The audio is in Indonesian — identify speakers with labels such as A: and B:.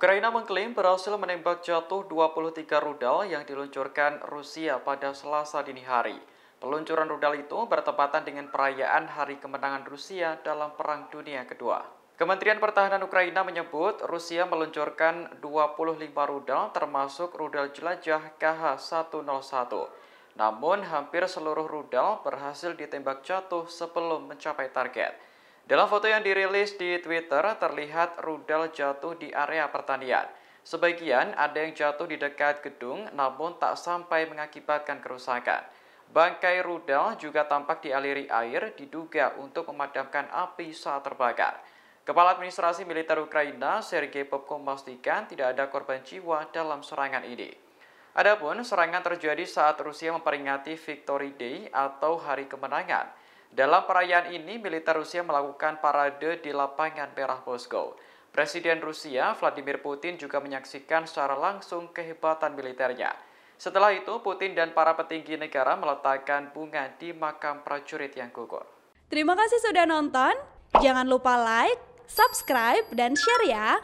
A: Ukraina mengklaim berhasil menembak jatuh 23 rudal yang diluncurkan Rusia pada Selasa dini hari. Peluncuran rudal itu bertepatan dengan perayaan Hari Kemenangan Rusia dalam Perang Dunia Kedua. Kementerian Pertahanan Ukraina menyebut Rusia meluncurkan 25 rudal termasuk rudal jelajah KH-101. Namun hampir seluruh rudal berhasil ditembak jatuh sebelum mencapai target. Dalam foto yang dirilis di Twitter, terlihat rudal jatuh di area pertanian. Sebagian ada yang jatuh di dekat gedung, namun tak sampai mengakibatkan kerusakan. Bangkai rudal juga tampak dialiri air, diduga untuk memadamkan api saat terbakar. Kepala Administrasi Militer Ukraina, Sergei Popko memastikan tidak ada korban jiwa dalam serangan ini. Adapun serangan terjadi saat Rusia memperingati Victory Day atau Hari Kemenangan. Dalam perayaan ini, militer Rusia melakukan parade di lapangan Merah Moskow. Presiden Rusia Vladimir Putin juga menyaksikan secara langsung kehebatan militernya. Setelah itu, Putin dan para petinggi negara meletakkan bunga di makam prajurit yang gugur.
B: Terima kasih sudah nonton. Jangan lupa like, subscribe, dan share ya.